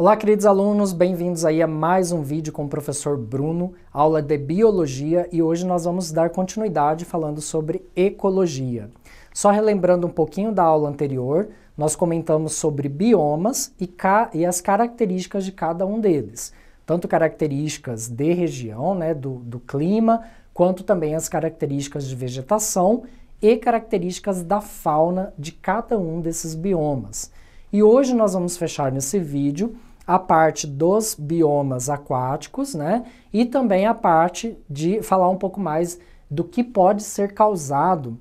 Olá, queridos alunos, bem-vindos aí a mais um vídeo com o professor Bruno, aula de Biologia, e hoje nós vamos dar continuidade falando sobre ecologia. Só relembrando um pouquinho da aula anterior, nós comentamos sobre biomas e, e as características de cada um deles, tanto características de região, né, do, do clima, quanto também as características de vegetação e características da fauna de cada um desses biomas. E hoje nós vamos fechar nesse vídeo a parte dos biomas aquáticos, né? E também a parte de falar um pouco mais do que pode ser causado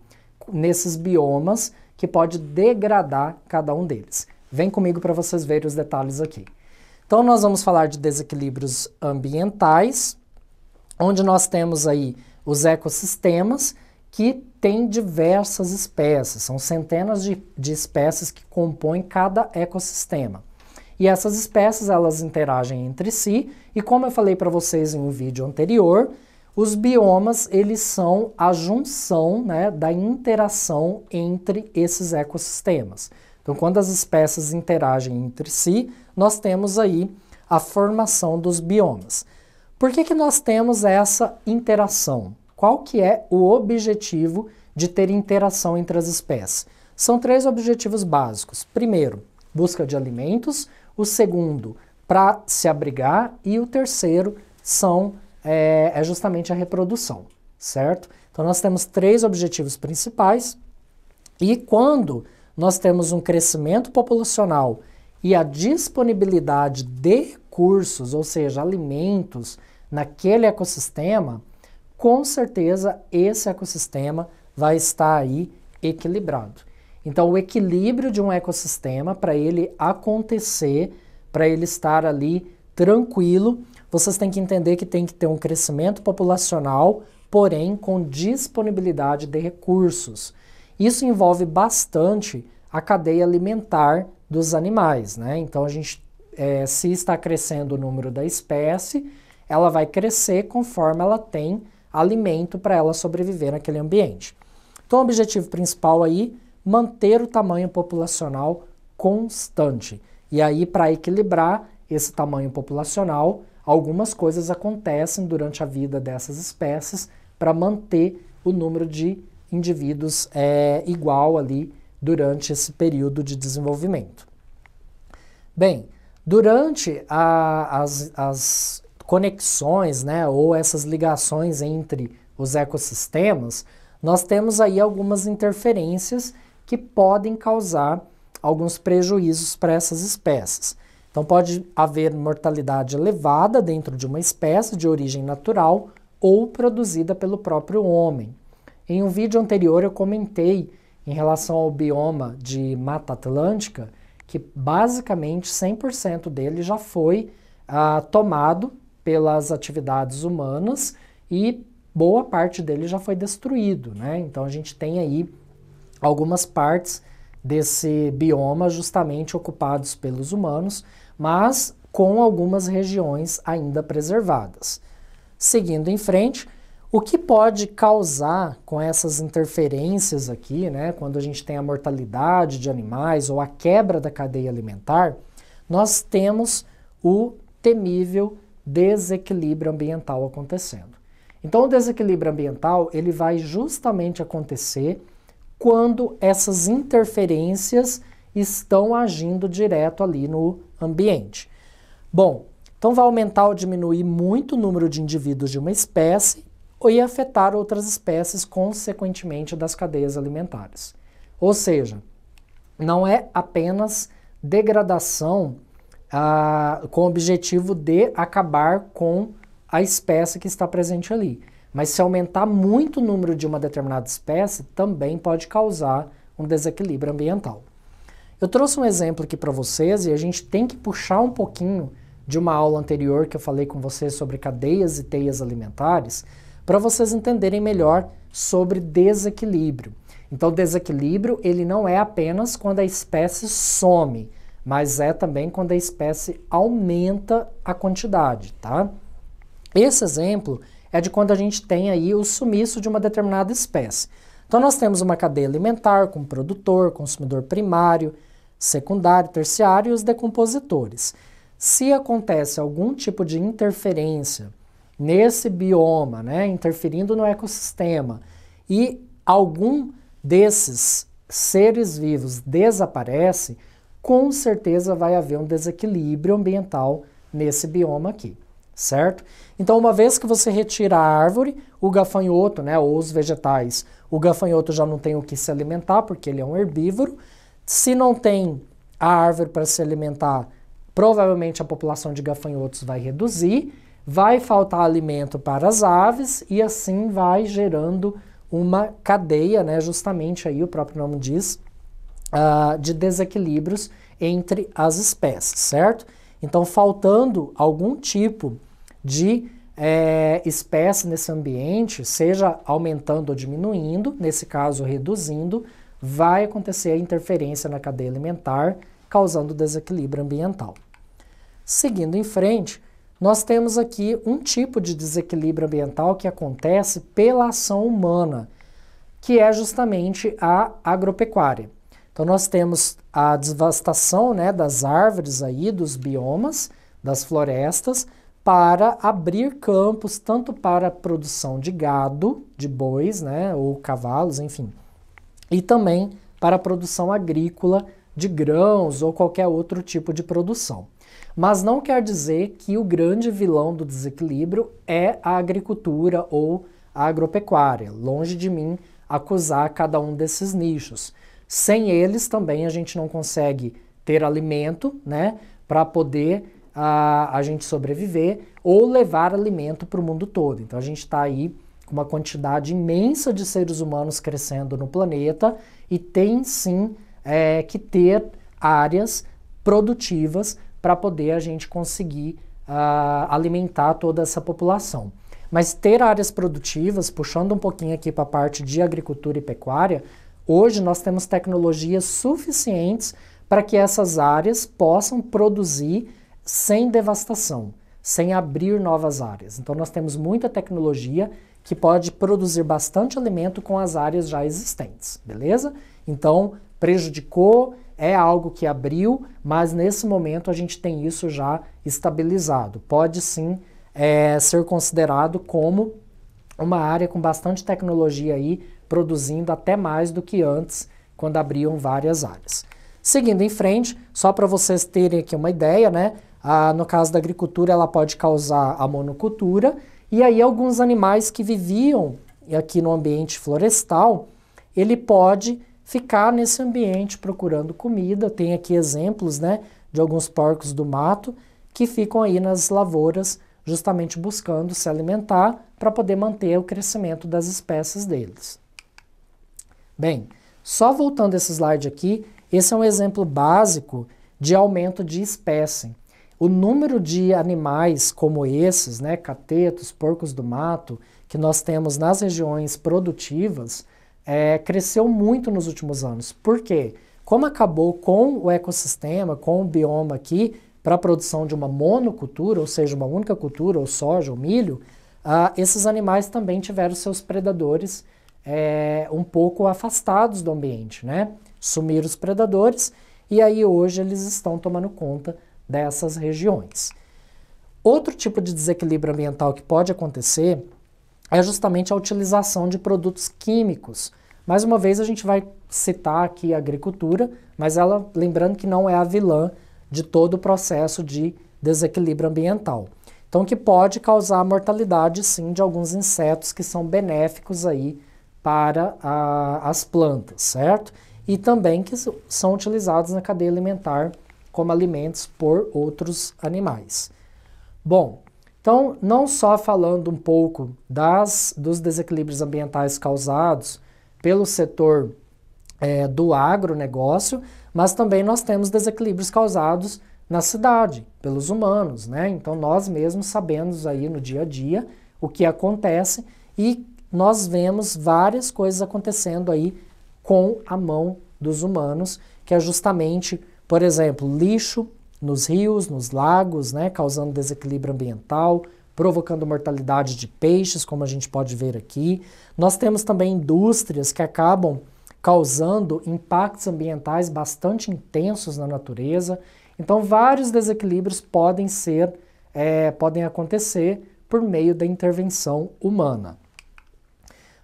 nesses biomas que pode degradar cada um deles. Vem comigo para vocês verem os detalhes aqui. Então nós vamos falar de desequilíbrios ambientais, onde nós temos aí os ecossistemas que têm diversas espécies, são centenas de, de espécies que compõem cada ecossistema. E essas espécies elas interagem entre si e como eu falei para vocês em um vídeo anterior, os biomas eles são a junção né, da interação entre esses ecossistemas. Então, quando as espécies interagem entre si, nós temos aí a formação dos biomas. Por que, que nós temos essa interação? Qual que é o objetivo de ter interação entre as espécies? São três objetivos básicos. Primeiro, busca de alimentos o segundo para se abrigar e o terceiro são é, é justamente a reprodução, certo? Então nós temos três objetivos principais e quando nós temos um crescimento populacional e a disponibilidade de recursos, ou seja, alimentos naquele ecossistema, com certeza esse ecossistema vai estar aí equilibrado. Então, o equilíbrio de um ecossistema, para ele acontecer, para ele estar ali tranquilo, vocês têm que entender que tem que ter um crescimento populacional, porém com disponibilidade de recursos. Isso envolve bastante a cadeia alimentar dos animais, né? Então, a gente, é, se está crescendo o número da espécie, ela vai crescer conforme ela tem alimento para ela sobreviver naquele ambiente. Então, o objetivo principal aí manter o tamanho populacional constante. E aí, para equilibrar esse tamanho populacional, algumas coisas acontecem durante a vida dessas espécies para manter o número de indivíduos é, igual ali durante esse período de desenvolvimento. Bem, durante a, as, as conexões, né, ou essas ligações entre os ecossistemas, nós temos aí algumas interferências que podem causar alguns prejuízos para essas espécies. Então, pode haver mortalidade elevada dentro de uma espécie de origem natural ou produzida pelo próprio homem. Em um vídeo anterior, eu comentei em relação ao bioma de Mata Atlântica que basicamente 100% dele já foi ah, tomado pelas atividades humanas e boa parte dele já foi destruído, né? Então a gente tem aí algumas partes desse bioma justamente ocupados pelos humanos, mas com algumas regiões ainda preservadas. Seguindo em frente, o que pode causar com essas interferências aqui, né, quando a gente tem a mortalidade de animais ou a quebra da cadeia alimentar, nós temos o temível desequilíbrio ambiental acontecendo. Então, o desequilíbrio ambiental ele vai justamente acontecer quando essas interferências estão agindo direto ali no ambiente. Bom, então vai aumentar ou diminuir muito o número de indivíduos de uma espécie e afetar outras espécies, consequentemente, das cadeias alimentares. Ou seja, não é apenas degradação ah, com o objetivo de acabar com a espécie que está presente ali. Mas se aumentar muito o número de uma determinada espécie, também pode causar um desequilíbrio ambiental. Eu trouxe um exemplo aqui para vocês e a gente tem que puxar um pouquinho de uma aula anterior que eu falei com vocês sobre cadeias e teias alimentares, para vocês entenderem melhor sobre desequilíbrio. Então, desequilíbrio ele não é apenas quando a espécie some, mas é também quando a espécie aumenta a quantidade, tá? Esse exemplo é de quando a gente tem aí o sumiço de uma determinada espécie. Então nós temos uma cadeia alimentar com produtor, consumidor primário, secundário, terciário e os decompositores. Se acontece algum tipo de interferência nesse bioma, né, interferindo no ecossistema, e algum desses seres vivos desaparece, com certeza vai haver um desequilíbrio ambiental nesse bioma aqui certo? Então, uma vez que você retira a árvore, o gafanhoto, né, ou os vegetais, o gafanhoto já não tem o que se alimentar, porque ele é um herbívoro. Se não tem a árvore para se alimentar, provavelmente a população de gafanhotos vai reduzir, vai faltar alimento para as aves e assim vai gerando uma cadeia, né, justamente aí o próprio nome diz, uh, de desequilíbrios entre as espécies, certo? Então, faltando algum tipo de é, espécie nesse ambiente, seja aumentando ou diminuindo, nesse caso reduzindo, vai acontecer a interferência na cadeia alimentar, causando desequilíbrio ambiental. Seguindo em frente, nós temos aqui um tipo de desequilíbrio ambiental que acontece pela ação humana, que é justamente a agropecuária. Então nós temos a devastação né, das árvores aí, dos biomas, das florestas, para abrir campos tanto para a produção de gado, de bois, né, ou cavalos, enfim, e também para a produção agrícola de grãos ou qualquer outro tipo de produção. Mas não quer dizer que o grande vilão do desequilíbrio é a agricultura ou a agropecuária. Longe de mim acusar cada um desses nichos. Sem eles também a gente não consegue ter alimento, né, para poder a, a gente sobreviver ou levar alimento para o mundo todo. Então a gente está aí com uma quantidade imensa de seres humanos crescendo no planeta e tem sim é, que ter áreas produtivas para poder a gente conseguir uh, alimentar toda essa população. Mas ter áreas produtivas, puxando um pouquinho aqui para a parte de agricultura e pecuária, hoje nós temos tecnologias suficientes para que essas áreas possam produzir sem devastação, sem abrir novas áreas. Então, nós temos muita tecnologia que pode produzir bastante alimento com as áreas já existentes, beleza? Então, prejudicou, é algo que abriu, mas nesse momento a gente tem isso já estabilizado. Pode sim é, ser considerado como uma área com bastante tecnologia aí, produzindo até mais do que antes, quando abriam várias áreas. Seguindo em frente, só para vocês terem aqui uma ideia, né? Ah, no caso da agricultura, ela pode causar a monocultura, e aí alguns animais que viviam aqui no ambiente florestal, ele pode ficar nesse ambiente procurando comida. Tem aqui exemplos, né, de alguns porcos do mato que ficam aí nas lavouras justamente buscando se alimentar para poder manter o crescimento das espécies deles. Bem, só voltando esse slide aqui, esse é um exemplo básico de aumento de espécie. O número de animais como esses, né, catetos, porcos do mato, que nós temos nas regiões produtivas, é, cresceu muito nos últimos anos. Por quê? Como acabou com o ecossistema, com o bioma aqui, para a produção de uma monocultura, ou seja, uma única cultura, ou soja, ou milho, ah, esses animais também tiveram seus predadores é, um pouco afastados do ambiente, né? Sumiram os predadores e aí hoje eles estão tomando conta dessas regiões. Outro tipo de desequilíbrio ambiental que pode acontecer é justamente a utilização de produtos químicos. Mais uma vez, a gente vai citar aqui a agricultura, mas ela, lembrando que não é a vilã de todo o processo de desequilíbrio ambiental. Então, que pode causar a mortalidade, sim, de alguns insetos que são benéficos aí para a, as plantas, certo? E também que são utilizados na cadeia alimentar como alimentos por outros animais. Bom, então não só falando um pouco das, dos desequilíbrios ambientais causados pelo setor é, do agronegócio, mas também nós temos desequilíbrios causados na cidade, pelos humanos, né? Então nós mesmos sabemos aí no dia a dia o que acontece e nós vemos várias coisas acontecendo aí com a mão dos humanos, que é justamente por exemplo, lixo nos rios, nos lagos, né, causando desequilíbrio ambiental, provocando mortalidade de peixes, como a gente pode ver aqui. Nós temos também indústrias que acabam causando impactos ambientais bastante intensos na natureza. Então, vários desequilíbrios podem ser, é, podem acontecer por meio da intervenção humana.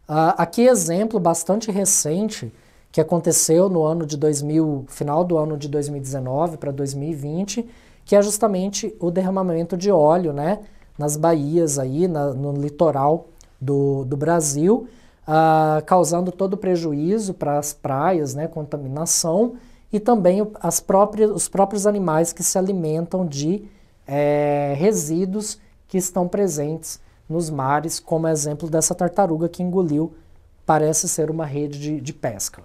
Uh, aqui exemplo bastante recente que aconteceu no ano de 2000, final do ano de 2019 para 2020, que é justamente o derramamento de óleo, né, nas baías aí, na, no litoral do, do Brasil, uh, causando todo prejuízo para as praias, né, contaminação e também as próprias, os próprios animais que se alimentam de é, resíduos que estão presentes nos mares, como exemplo dessa tartaruga que engoliu, parece ser uma rede de, de pesca.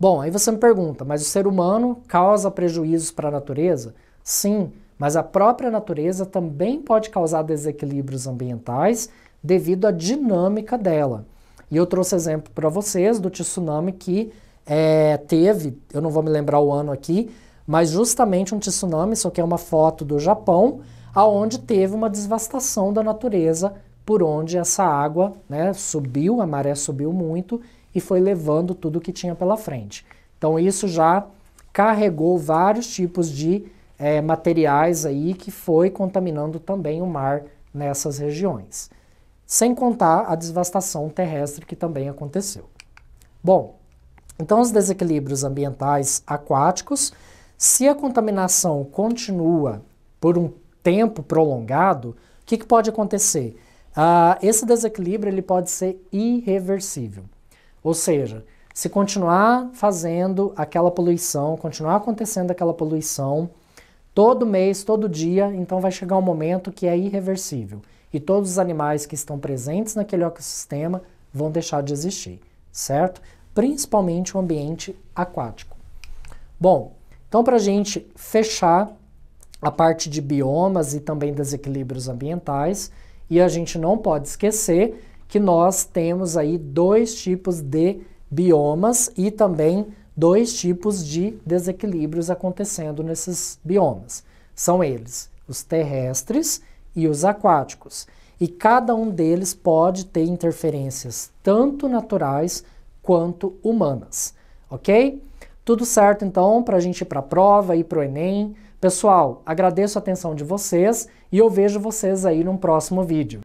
Bom, aí você me pergunta, mas o ser humano causa prejuízos para a natureza? Sim, mas a própria natureza também pode causar desequilíbrios ambientais devido à dinâmica dela. E eu trouxe exemplo para vocês do tsunami que é, teve, eu não vou me lembrar o ano aqui, mas justamente um tsunami, só que é uma foto do Japão, aonde teve uma desvastação da natureza por onde essa água né, subiu, a maré subiu muito e foi levando tudo que tinha pela frente. Então isso já carregou vários tipos de é, materiais aí que foi contaminando também o mar nessas regiões. Sem contar a devastação terrestre que também aconteceu. Bom, então os desequilíbrios ambientais aquáticos, se a contaminação continua por um tempo prolongado, o que, que pode acontecer? Ah, esse desequilíbrio ele pode ser irreversível. Ou seja, se continuar fazendo aquela poluição, continuar acontecendo aquela poluição todo mês, todo dia, então vai chegar um momento que é irreversível. E todos os animais que estão presentes naquele ecossistema vão deixar de existir, certo? Principalmente o ambiente aquático. Bom, então para a gente fechar a parte de biomas e também desequilíbrios ambientais, e a gente não pode esquecer que nós temos aí dois tipos de biomas e também dois tipos de desequilíbrios acontecendo nesses biomas. São eles os terrestres e os aquáticos. E cada um deles pode ter interferências tanto naturais quanto humanas, ok? Tudo certo então para a gente ir para a prova e para o Enem. Pessoal, agradeço a atenção de vocês e eu vejo vocês aí num próximo vídeo.